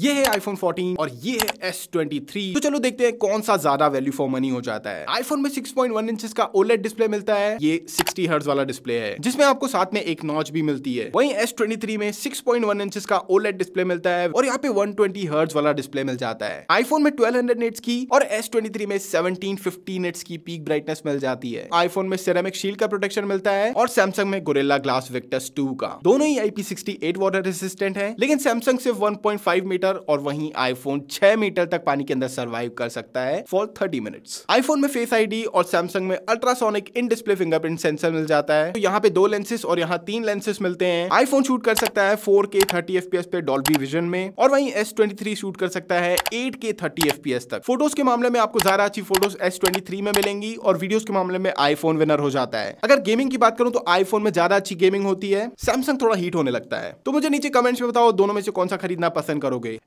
ये है आईफोन 14 और ये है S23 तो चलो देखते हैं कौन सा ज्यादा वैल्यू फॉर मनी हो जाता है आईफोन में 6.1 इंच का ओलेट डिस्प्ले मिलता है ये 60 हर्ट्ज वाला डिस्प्ले है जिसमें आपको साथ में एक नॉच भी मिलती है वहीं S23 में 6.1 इंच का ओलेट डिस्प्ले मिलता है और यहाँ पे 120 ट्वेंटी वाला डिस्प्ले मिल जाता है आईफोन में ट्वेल्व हंड्रेड की और एस में सेवनटीन नेट्स की पीक ब्राइटनेस मिल जाती है आईफोन में सेरेमिक शील्ड का प्रोटेक्शन मिलता है और सैमसंग में गोरेला ग्लास विक्टस टू का दोनों ही आईपी सिक्सटी वाटर रेसिस्टेंट है लेकिन सैमसंग सिर्फ वन मीटर मीटर और वहीं आईफोन 6 मीटर तक पानी के अंदर सर्वाइव कर सकता है फॉर 30 मिनट्स आईफोन में फेस आईडी और सैमसंग में ultrasonic in display fingerprint sensor मिल जाता है तो यहाँ पे दो लेंसेस और यहाँ तीन लेंसेस मिलते हैं आईफोन शूट कर सकता है फोर के पे डॉल्बी विजन में और वहीं एस शूट कर सकता है एट के तक फोटोज के मामले में आपको ज्यादा अच्छी फोटोज एस में मिलेंगी और वीडियोज के मामले में आईफोन विनर हो जाता है अगर गेमिंग की बात करूं तो आईफोन में ज्यादा अच्छी गेमिंग होती है सैमसंग थोड़ा हीट होने लगता है तो मुझे नीचे कमेंट्स में बताओ दोनों में से कौन सा खरीदना पसंद करोगे